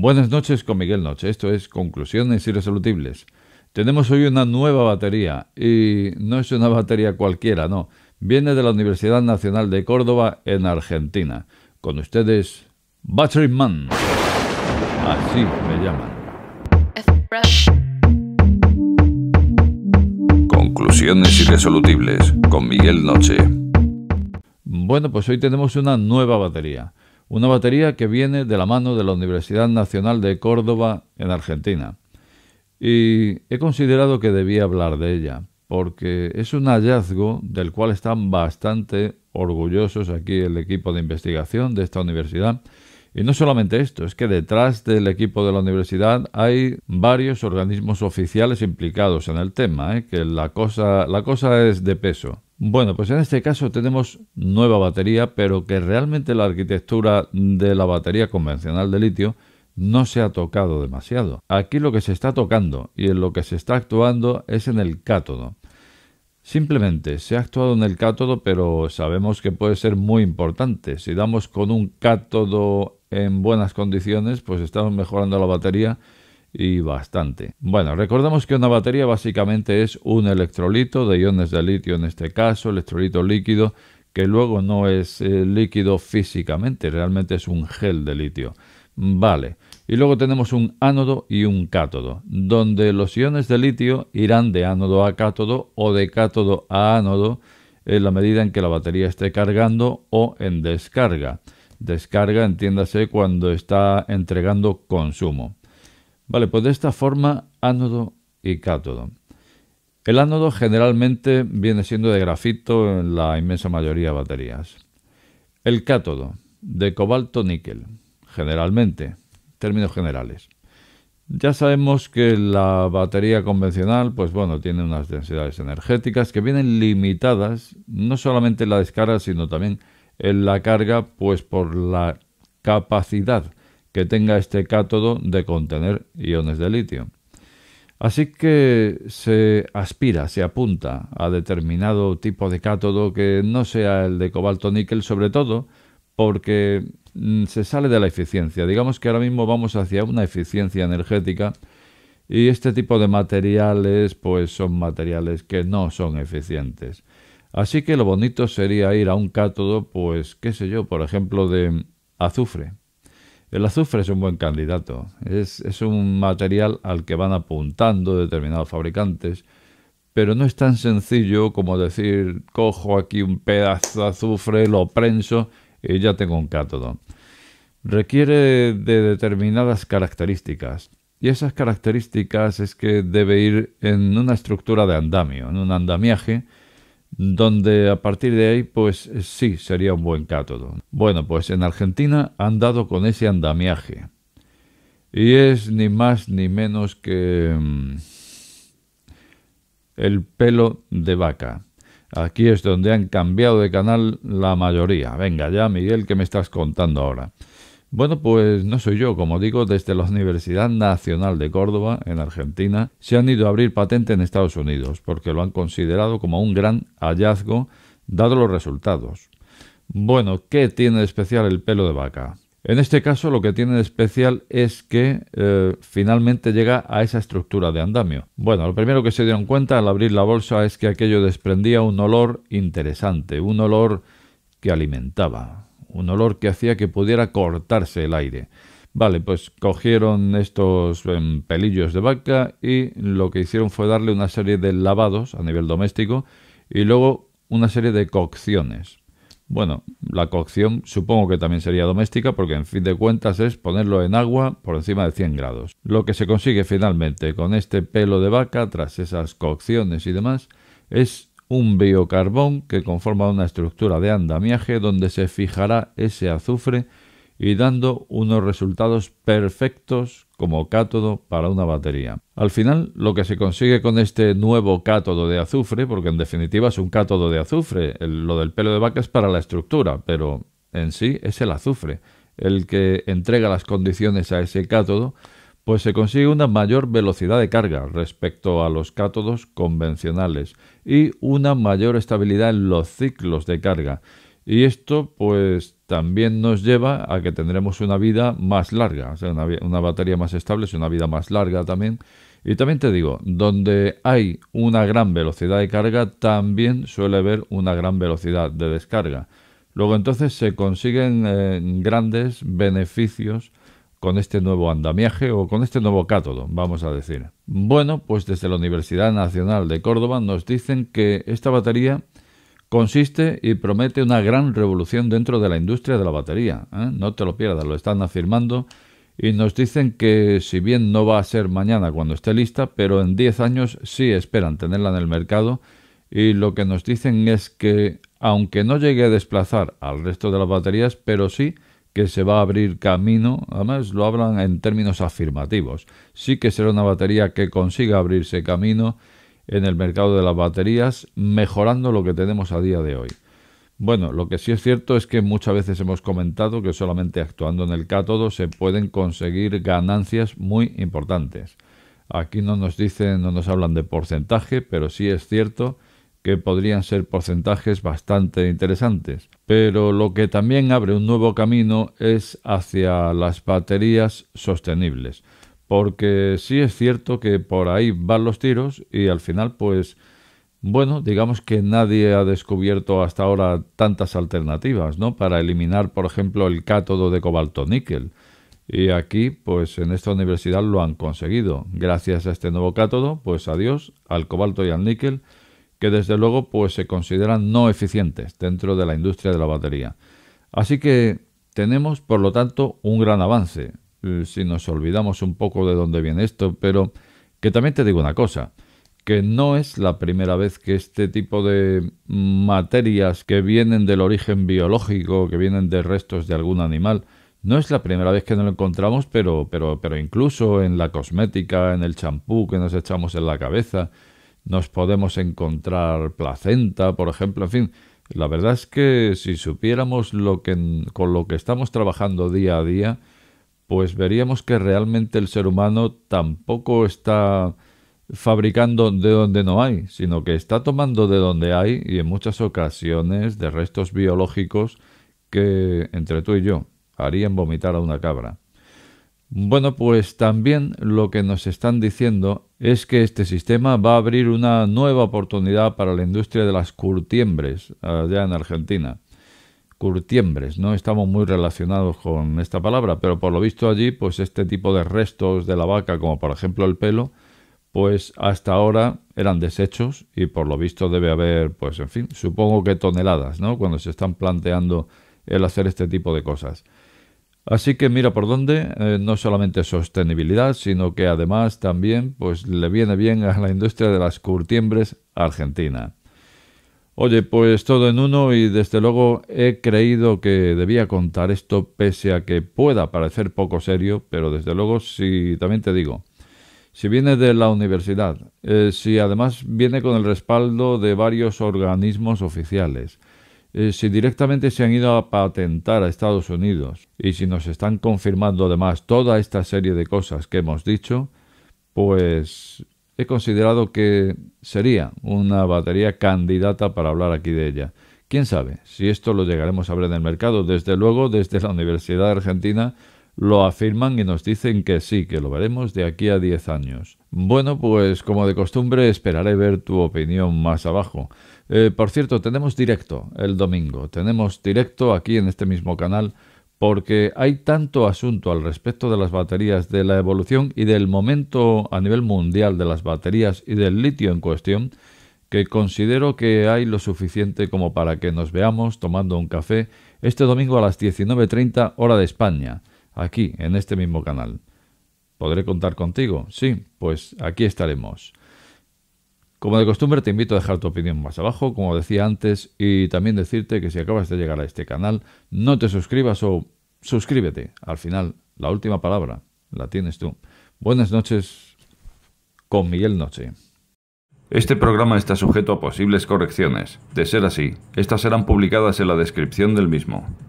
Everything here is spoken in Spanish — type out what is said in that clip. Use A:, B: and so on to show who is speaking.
A: Buenas noches con Miguel Noche, esto es Conclusiones Irresolutibles. Tenemos hoy una nueva batería y no es una batería cualquiera, no. Viene de la Universidad Nacional de Córdoba en Argentina. Con ustedes, Battery Man. Así me llaman. Conclusiones Irresolutibles con Miguel Noche. Bueno, pues hoy tenemos una nueva batería una batería que viene de la mano de la Universidad Nacional de Córdoba en Argentina. Y he considerado que debía hablar de ella, porque es un hallazgo del cual están bastante orgullosos aquí el equipo de investigación de esta universidad. Y no solamente esto, es que detrás del equipo de la universidad hay varios organismos oficiales implicados en el tema, ¿eh? que la cosa, la cosa es de peso. Bueno, pues en este caso tenemos nueva batería, pero que realmente la arquitectura de la batería convencional de litio no se ha tocado demasiado. Aquí lo que se está tocando y en lo que se está actuando es en el cátodo. Simplemente se ha actuado en el cátodo, pero sabemos que puede ser muy importante. Si damos con un cátodo en buenas condiciones, pues estamos mejorando la batería y bastante. Bueno, recordemos que una batería básicamente es un electrolito de iones de litio en este caso, electrolito líquido, que luego no es eh, líquido físicamente, realmente es un gel de litio. Vale, y luego tenemos un ánodo y un cátodo, donde los iones de litio irán de ánodo a cátodo o de cátodo a ánodo en la medida en que la batería esté cargando o en descarga. Descarga, entiéndase, cuando está entregando consumo. Vale, pues de esta forma, ánodo y cátodo. El ánodo generalmente viene siendo de grafito en la inmensa mayoría de baterías. El cátodo, de cobalto níquel, generalmente, términos generales. Ya sabemos que la batería convencional, pues bueno, tiene unas densidades energéticas que vienen limitadas, no solamente en la descarga, sino también en la carga, pues por la capacidad que tenga este cátodo de contener iones de litio. Así que se aspira, se apunta a determinado tipo de cátodo que no sea el de cobalto níquel, sobre todo porque mm, se sale de la eficiencia. Digamos que ahora mismo vamos hacia una eficiencia energética y este tipo de materiales pues son materiales que no son eficientes. Así que lo bonito sería ir a un cátodo pues qué sé yo, por ejemplo de azufre el azufre es un buen candidato, es, un material al que van apuntando determinados fabricantes, pero no es tan sencillo como decir cojo aquí un pedazo de azufre, lo prenso y ya tengo un cátodo. Requiere de determinadas características y esas características es que debe ir en una estructura de andamio, en un andamiaje donde a partir de ahí, pues eh, sí, sería un buen cátodo. Bueno, pues en Argentina han dado con ese andamiaje. Y es ni más ni menos que mm, el pelo de vaca. Aquí es donde han cambiado de canal la mayoría. Venga ya, Miguel, ¿qué me estás contando ahora? Bueno, pues no soy yo, como digo, desde la Universidad Nacional de Córdoba, en Argentina, se han ido a abrir patente en Estados Unidos, porque lo han considerado como un gran hallazgo, dado los resultados. Bueno, ¿qué tiene de especial el pelo de vaca? En este caso lo que tiene de especial es que eh, finalmente llega a esa estructura de andamio. Bueno, lo primero que se dieron cuenta al abrir la bolsa es que aquello desprendía un olor interesante, un olor que alimentaba un olor que hacía que pudiera cortarse el aire. Vale, pues cogieron estos em, pelillos de vaca y lo que hicieron fue darle una serie de lavados a nivel doméstico y luego una serie de cocciones. Bueno, la cocción supongo que también sería doméstica porque en fin de cuentas es ponerlo en agua por encima de 100 grados. Lo que se consigue finalmente con este pelo de vaca tras esas cocciones y demás es un biocarbón que conforma una estructura de andamiaje donde se fijará ese azufre y dando unos resultados perfectos como cátodo para una batería. Al final, lo que se consigue con este nuevo cátodo de azufre, porque en definitiva es un cátodo de azufre, lo del pelo de vaca es para la estructura, pero en sí es el azufre el que entrega las condiciones a ese cátodo pues se consigue una mayor velocidad de carga respecto a los cátodos convencionales y una mayor estabilidad en los ciclos de carga. Y esto pues también nos lleva a que tendremos una vida más larga, una, batería más estable es una vida más larga también. Y también te digo, donde hay una gran velocidad de carga, también suele haber una gran velocidad de descarga. Luego entonces se consiguen eh, grandes beneficios con este nuevo andamiaje o con este nuevo cátodo, vamos a decir. Bueno, pues desde la Universidad Nacional de Córdoba nos dicen que esta batería consiste y promete una gran revolución dentro de la industria de la batería. ¿eh? No te lo pierdas, lo están afirmando y nos dicen que si bien no va a ser mañana cuando esté lista, pero en 10 años sí esperan tenerla en el mercado y lo que nos dicen es que aunque no llegue a desplazar al resto de las baterías, pero sí que se va a abrir camino, además lo hablan en términos afirmativos, sí que será una batería que consiga abrirse camino en el mercado de las baterías, mejorando lo que tenemos a día de hoy. Bueno, lo que sí es cierto es que muchas veces hemos comentado que solamente actuando en el cátodo se pueden conseguir ganancias muy importantes. Aquí no nos dicen, no nos hablan de porcentaje, pero sí es cierto que podrían ser porcentajes bastante interesantes. Pero lo que también abre un nuevo camino es hacia las baterías sostenibles, porque sí es cierto que por ahí van los tiros y al final pues bueno, digamos que nadie ha descubierto hasta ahora tantas alternativas, ¿no? Para eliminar, por ejemplo, el cátodo de cobalto níquel. Y aquí, pues en esta universidad lo han conseguido. Gracias a este nuevo cátodo, pues adiós al cobalto y al níquel que desde luego pues, se consideran no eficientes dentro de la industria de la batería. Así que tenemos, por lo tanto, un gran avance. Eh, si nos olvidamos un poco de dónde viene esto, pero que también te digo una cosa, que no es la primera vez que este tipo de materias que vienen del origen biológico, que vienen de restos de algún animal, no es la primera vez que nos lo encontramos, pero, pero, pero incluso en la cosmética, en el champú que nos echamos en la cabeza, nos podemos encontrar placenta, por ejemplo, en fin. La verdad es que si supiéramos lo que, con lo que estamos trabajando día a día, pues veríamos que realmente el ser humano tampoco está fabricando de donde no hay, sino que está tomando de donde hay y en muchas ocasiones de restos biológicos que, entre tú y yo, harían vomitar a una cabra. Bueno, pues también lo que nos están diciendo es que este sistema va a abrir una nueva oportunidad para la industria de las curtiembres allá en Argentina. Curtiembres, no estamos muy relacionados con esta palabra, pero por lo visto allí, pues este tipo de restos de la vaca, como por ejemplo el pelo, pues hasta ahora eran desechos y por lo visto debe haber, pues en fin, supongo que toneladas, ¿no? Cuando se están planteando el hacer este tipo de cosas. Así que mira por dónde, eh, no solamente sostenibilidad, sino que además también pues, le viene bien a la industria de las curtiembres argentina. Oye, pues todo en uno y desde luego he creído que debía contar esto pese a que pueda parecer poco serio, pero desde luego si también te digo, si viene de la universidad, eh, si además viene con el respaldo de varios organismos oficiales, eh, si directamente se han ido a patentar a Estados Unidos y si nos están confirmando además toda esta serie de cosas que hemos dicho, pues he considerado que sería una batería candidata para hablar aquí de ella. Quién sabe si esto lo llegaremos a ver en el mercado. Desde luego, desde la Universidad Argentina lo afirman y nos dicen que sí, que lo veremos de aquí a 10 años. Bueno, pues como de costumbre esperaré ver tu opinión más abajo. Eh, por cierto, tenemos directo el domingo, tenemos directo aquí en este mismo canal porque hay tanto asunto al respecto de las baterías, de la evolución y del momento a nivel mundial de las baterías y del litio en cuestión, que considero que hay lo suficiente como para que nos veamos tomando un café este domingo a las 19.30 hora de España aquí, en este mismo canal. ¿Podré contar contigo? Sí, pues aquí estaremos. Como de costumbre, te invito a dejar tu opinión más abajo, como decía antes, y también decirte que si acabas de llegar a este canal, no te suscribas o suscríbete. Al final, la última palabra la tienes tú. Buenas noches con Miguel Noche. Este programa está sujeto a posibles correcciones. De ser así, estas serán publicadas en la descripción del mismo.